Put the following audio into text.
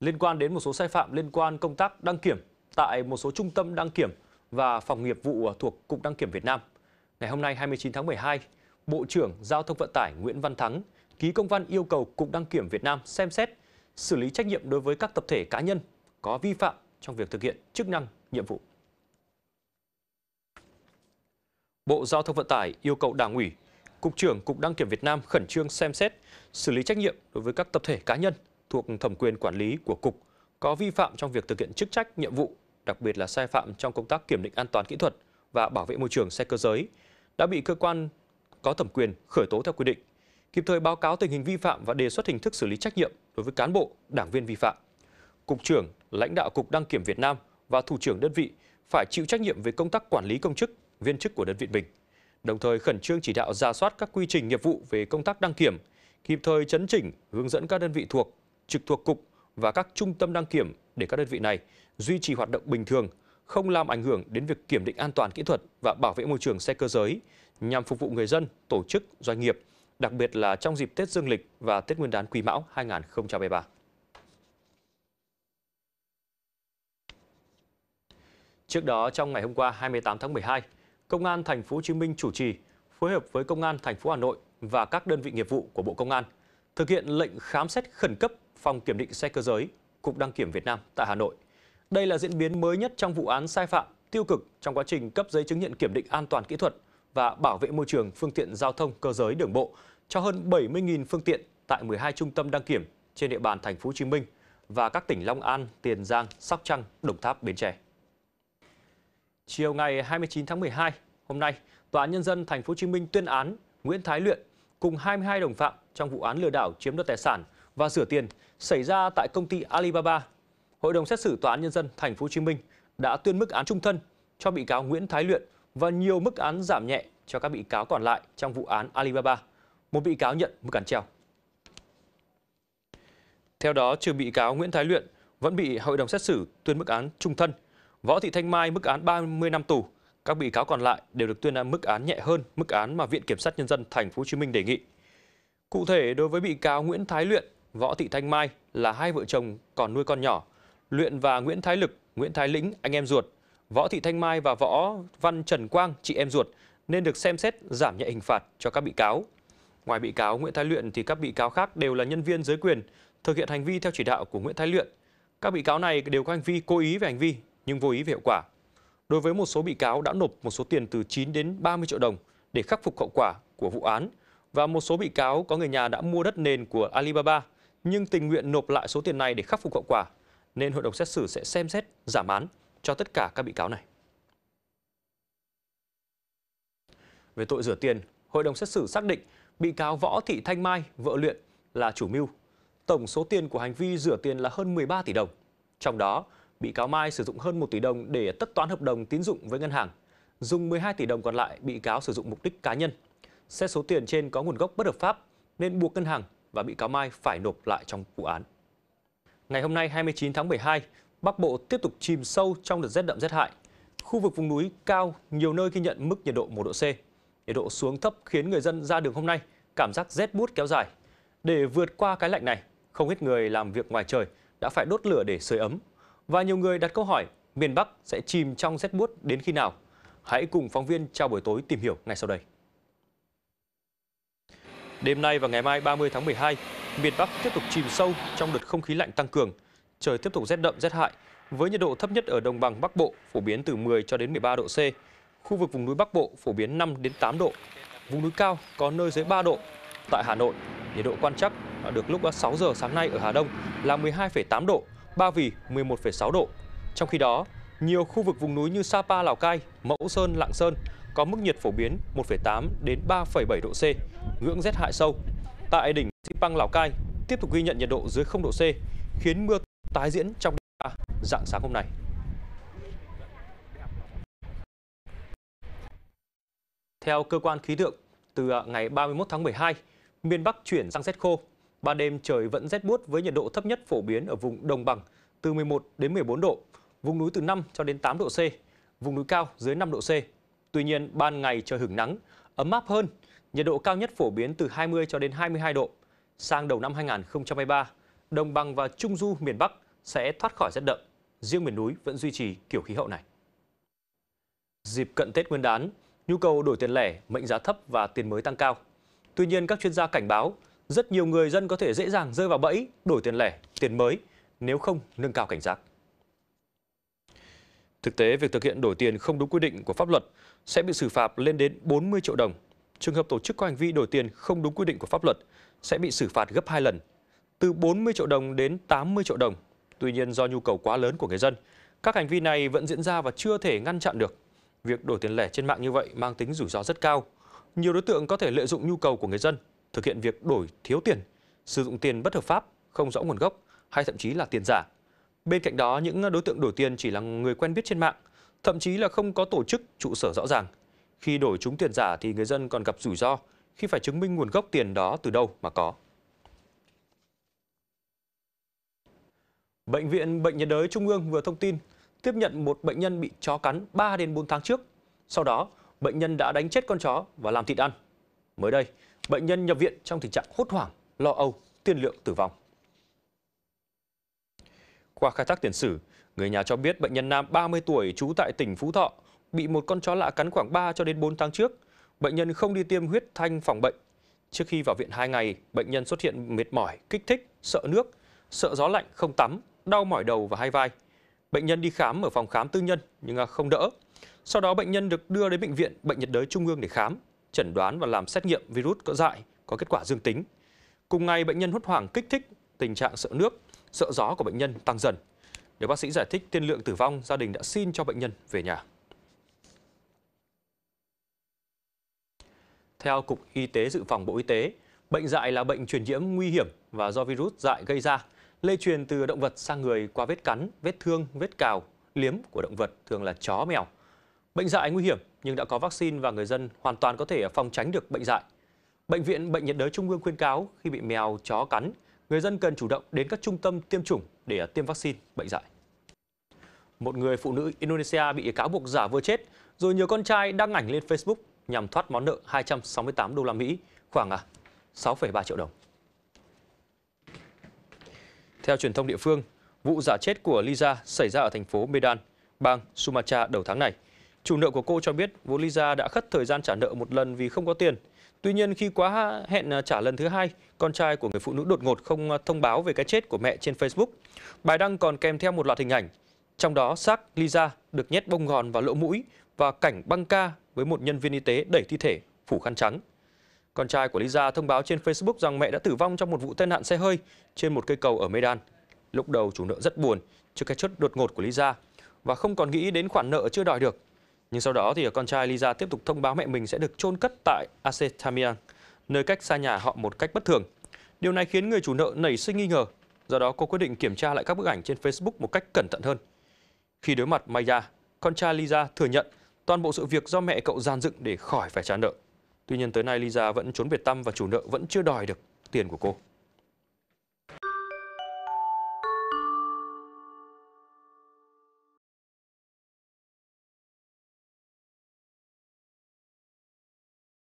liên quan đến một số sai phạm liên quan công tác đăng kiểm tại một số trung tâm đăng kiểm và phòng nghiệp vụ thuộc Cục Đăng kiểm Việt Nam. Ngày hôm nay 29 tháng 12, Bộ trưởng Giao thông Vận tải Nguyễn Văn Thắng ký công văn yêu cầu Cục Đăng kiểm Việt Nam xem xét xử lý trách nhiệm đối với các tập thể cá nhân có vi phạm trong việc thực hiện chức năng, nhiệm vụ. Bộ Giao thông Vận tải yêu cầu Đảng ủy, Cục trưởng Cục Đăng kiểm Việt Nam khẩn trương xem xét xử lý trách nhiệm đối với các tập thể cá nhân thuộc thẩm quyền quản lý của Cục có vi phạm trong việc thực hiện chức trách, nhiệm vụ, đặc biệt là sai phạm trong công tác kiểm định an toàn kỹ thuật và bảo vệ môi trường xe cơ giới, đã bị cơ quan có thẩm quyền khởi tố theo quy định, kịp thời báo cáo tình hình vi phạm và đề xuất hình thức xử lý trách nhiệm đối với cán bộ, đảng viên vi phạm. Cục trưởng, lãnh đạo Cục Đăng kiểm Việt Nam và thủ trưởng đơn vị phải chịu trách nhiệm về công tác quản lý công chức, viên chức của đơn vị mình. Đồng thời khẩn trương chỉ đạo ra soát các quy trình nghiệp vụ về công tác đăng kiểm, kịp thời chấn chỉnh, hướng dẫn các đơn vị thuộc trực thuộc cục và các trung tâm đăng kiểm để các đơn vị này duy trì hoạt động bình thường, không làm ảnh hưởng đến việc kiểm định an toàn kỹ thuật và bảo vệ môi trường xe cơ giới nhằm phục vụ người dân, tổ chức, doanh nghiệp, đặc biệt là trong dịp Tết Dương lịch và Tết Nguyên đán Quý Mão 2023. Trước đó trong ngày hôm qua 28 tháng 12, Công an thành phố Hồ Chí Minh chủ trì phối hợp với Công an thành phố Hà Nội và các đơn vị nghiệp vụ của Bộ Công an thực hiện lệnh khám xét khẩn cấp Phòng Kiểm định Xe Cơ giới, Cục Đăng Kiểm Việt Nam tại Hà Nội. Đây là diễn biến mới nhất trong vụ án sai phạm tiêu cực trong quá trình cấp giấy chứng nhận kiểm định an toàn kỹ thuật và bảo vệ môi trường phương tiện giao thông cơ giới đường bộ cho hơn 70.000 phương tiện tại 12 trung tâm đăng kiểm trên địa bàn thành phố Hồ Chí Minh và các tỉnh Long An, Tiền Giang, Sóc Trăng, Đồng Tháp, Bến Tre. Chiều ngày 29 tháng 12, hôm nay, Tòa án nhân dân thành phố Hồ Chí Minh tuyên án Nguyễn Thái Luyện cùng 22 đồng phạm trong vụ án lừa đảo chiếm đoạt tài sản và rửa tiền xảy ra tại công ty Alibaba, Hội đồng xét xử Tòa án Nhân dân Thành phố Hồ Chí Minh đã tuyên mức án trung thân cho bị cáo Nguyễn Thái Luyện và nhiều mức án giảm nhẹ cho các bị cáo còn lại trong vụ án Alibaba. Một bị cáo nhận mức án treo. Theo đó, trừ bị cáo Nguyễn Thái Luyện vẫn bị hội đồng xét xử tuyên mức án trung thân, Võ Thị Thanh Mai mức án 30 năm tù. Các bị cáo còn lại đều được tuyên án mức án nhẹ hơn mức án mà Viện Kiểm sát Nhân dân Thành phố Hồ Chí Minh đề nghị. Cụ thể, đối với bị cáo Nguyễn Thái Luyện, Võ Thị Thanh Mai là hai vợ chồng còn nuôi con nhỏ. Luyện và Nguyễn Thái Lực, Nguyễn Thái Lĩnh, anh em ruột. Võ Thị Thanh Mai và Võ Văn Trần Quang, chị em ruột, nên được xem xét giảm nhẹ hình phạt cho các bị cáo. Ngoài bị cáo Nguyễn Thái Luyện thì các bị cáo khác đều là nhân viên dưới quyền, thực hiện hành vi theo chỉ đạo của Nguyễn Thái Luyện. Các bị cáo này đều có hành vi cố ý về hành vi nhưng vô ý về hậu quả. Đối với một số bị cáo đã nộp một số tiền từ 9 đến 30 triệu đồng để khắc phục hậu quả của vụ án và một số bị cáo có người nhà đã mua đất nền của Alibaba nhưng tình nguyện nộp lại số tiền này để khắc phục hậu quả, nên hội đồng xét xử sẽ xem xét giảm án cho tất cả các bị cáo này. Về tội rửa tiền, hội đồng xét xử xác định bị cáo Võ Thị Thanh Mai, vợ luyện, là chủ mưu. Tổng số tiền của hành vi rửa tiền là hơn 13 tỷ đồng. Trong đó, bị cáo Mai sử dụng hơn 1 tỷ đồng để tất toán hợp đồng tín dụng với ngân hàng. Dùng 12 tỷ đồng còn lại, bị cáo sử dụng mục đích cá nhân. Xét số tiền trên có nguồn gốc bất hợp pháp nên buộc ngân hàng và bị cáo Mai phải nộp lại trong vụ án. Ngày hôm nay 29 tháng 12, Bắc Bộ tiếp tục chìm sâu trong đợt rét đậm rét hại. Khu vực vùng núi cao, nhiều nơi ghi nhận mức nhiệt độ 1 độ C. Nhiệt độ xuống thấp khiến người dân ra đường hôm nay cảm giác rét bút kéo dài. Để vượt qua cái lạnh này, không ít người làm việc ngoài trời đã phải đốt lửa để sưởi ấm. Và nhiều người đặt câu hỏi miền Bắc sẽ chìm trong rét bút đến khi nào? Hãy cùng phóng viên trao buổi tối tìm hiểu ngay sau đây. Đêm nay và ngày mai 30 tháng 12, miền Bắc tiếp tục chìm sâu trong đợt không khí lạnh tăng cường. Trời tiếp tục rét đậm rét hại với nhiệt độ thấp nhất ở đồng bằng Bắc Bộ phổ biến từ 10 cho đến 13 độ C. Khu vực vùng núi Bắc Bộ phổ biến 5 đến 8 độ. Vùng núi cao có nơi dưới 3 độ. Tại Hà Nội, nhiệt độ quan trắc được lúc 6 giờ sáng nay ở Hà Đông là 12,8 độ, Ba Vì 11,6 độ. Trong khi đó, nhiều khu vực vùng núi như Sapa, Lào Cai, Mẫu Sơn, Lạng Sơn có mức nhiệt phổ biến 1,8 đến 3,7 độ C, ngưỡng rét hại sâu. Tại đỉnh Sipang Lào Cai tiếp tục ghi nhận nhiệt độ dưới 0 độ C, khiến mưa tái diễn trong đêm dạng sáng hôm nay. Theo cơ quan khí tượng, từ à, ngày 31 tháng 12, miền Bắc chuyển sang rét khô. Ban đêm trời vẫn rét buốt với nhiệt độ thấp nhất phổ biến ở vùng đồng bằng từ 11 đến 14 độ, vùng núi từ 5 cho đến 8 độ C, vùng núi cao dưới 5 độ C Tuy nhiên, ban ngày trời hứng nắng, ấm áp hơn, nhiệt độ cao nhất phổ biến từ 20 cho đến 22 độ. Sang đầu năm 2023, đồng bằng và trung du miền Bắc sẽ thoát khỏi rét đậm, riêng miền núi vẫn duy trì kiểu khí hậu này. Dịp cận Tết Nguyên đán, nhu cầu đổi tiền lẻ, mệnh giá thấp và tiền mới tăng cao. Tuy nhiên, các chuyên gia cảnh báo, rất nhiều người dân có thể dễ dàng rơi vào bẫy đổi tiền lẻ, tiền mới nếu không nâng cao cảnh giác. Thực tế, việc thực hiện đổi tiền không đúng quy định của pháp luật sẽ bị xử phạt lên đến 40 triệu đồng. Trường hợp tổ chức có hành vi đổi tiền không đúng quy định của pháp luật sẽ bị xử phạt gấp 2 lần, từ 40 triệu đồng đến 80 triệu đồng. Tuy nhiên do nhu cầu quá lớn của người dân, các hành vi này vẫn diễn ra và chưa thể ngăn chặn được. Việc đổi tiền lẻ trên mạng như vậy mang tính rủi ro rất cao. Nhiều đối tượng có thể lợi dụng nhu cầu của người dân thực hiện việc đổi thiếu tiền, sử dụng tiền bất hợp pháp, không rõ nguồn gốc hay thậm chí là tiền giả. Bên cạnh đó, những đối tượng đổi tiền chỉ là người quen biết trên mạng thậm chí là không có tổ chức trụ sở rõ ràng. Khi đổi trúng tiền giả thì người dân còn gặp rủi ro khi phải chứng minh nguồn gốc tiền đó từ đâu mà có. Bệnh viện Bệnh nhiệt đới Trung ương vừa thông tin tiếp nhận một bệnh nhân bị chó cắn 3 đến 4 tháng trước. Sau đó, bệnh nhân đã đánh chết con chó và làm thịt ăn. Mới đây, bệnh nhân nhập viện trong tình trạng hốt hoảng, lo âu, tiên lượng tử vong. Qua khai thác tiền sử, Người nhà cho biết bệnh nhân nam 30 tuổi trú tại tỉnh Phú Thọ bị một con chó lạ cắn khoảng 3 cho đến 4 tháng trước. Bệnh nhân không đi tiêm huyết thanh phòng bệnh. Trước khi vào viện 2 ngày, bệnh nhân xuất hiện mệt mỏi, kích thích, sợ nước, sợ gió lạnh, không tắm, đau mỏi đầu và hai vai. Bệnh nhân đi khám ở phòng khám tư nhân nhưng à, không đỡ. Sau đó bệnh nhân được đưa đến bệnh viện Bệnh nhiệt đới Trung ương để khám, chẩn đoán và làm xét nghiệm virus cỡ dại có kết quả dương tính. Cùng ngày bệnh nhân hốt hoảng kích thích, tình trạng sợ nước, sợ gió của bệnh nhân tăng dần. Để bác sĩ giải thích tiên lượng tử vong, gia đình đã xin cho bệnh nhân về nhà. Theo Cục Y tế Dự phòng Bộ Y tế, bệnh dại là bệnh truyền nhiễm nguy hiểm và do virus dại gây ra, lây truyền từ động vật sang người qua vết cắn, vết thương, vết cào, liếm của động vật thường là chó, mèo. Bệnh dại nguy hiểm nhưng đã có vaccine và người dân hoàn toàn có thể phòng tránh được bệnh dại. Bệnh viện Bệnh nhiệt đới Trung ương khuyên cáo khi bị mèo, chó cắn, người dân cần chủ động đến các trung tâm tiêm chủng để tiêm vaccine bệnh dạy. Một người phụ nữ Indonesia bị cáo buộc giả vừa chết, rồi nhiều con trai đăng ảnh lên Facebook nhằm thoát món nợ 268 đô la Mỹ, khoảng 6,3 à, triệu đồng. Theo truyền thông địa phương, vụ giả chết của Lisa xảy ra ở thành phố Medan, bang Sumatra đầu tháng này. Chủ nợ của cô cho biết vốn Lisa đã khất thời gian trả nợ một lần vì không có tiền – Tuy nhiên khi quá hẹn à, trả lần thứ hai, con trai của người phụ nữ đột ngột không à, thông báo về cái chết của mẹ trên Facebook. Bài đăng còn kèm theo một loạt hình ảnh, trong đó xác Lisa được nhét bông gòn vào lỗ mũi và cảnh băng ca với một nhân viên y tế đẩy thi thể phủ khăn trắng. Con trai của Lisa thông báo trên Facebook rằng mẹ đã tử vong trong một vụ tai nạn xe hơi trên một cây cầu ở Medan. Lúc đầu chủ nợ rất buồn trước cái chốt đột ngột của Lisa và không còn nghĩ đến khoản nợ chưa đòi được. Nhưng sau đó thì con trai Lisa tiếp tục thông báo mẹ mình sẽ được chôn cất tại Acetamia, nơi cách xa nhà họ một cách bất thường. Điều này khiến người chủ nợ nảy sinh nghi ngờ, do đó cô quyết định kiểm tra lại các bức ảnh trên Facebook một cách cẩn thận hơn. Khi đối mặt Maya, con trai Lisa thừa nhận toàn bộ sự việc do mẹ cậu gian dựng để khỏi phải trả nợ. Tuy nhiên tới nay Lisa vẫn trốn biệt tâm và chủ nợ vẫn chưa đòi được tiền của cô.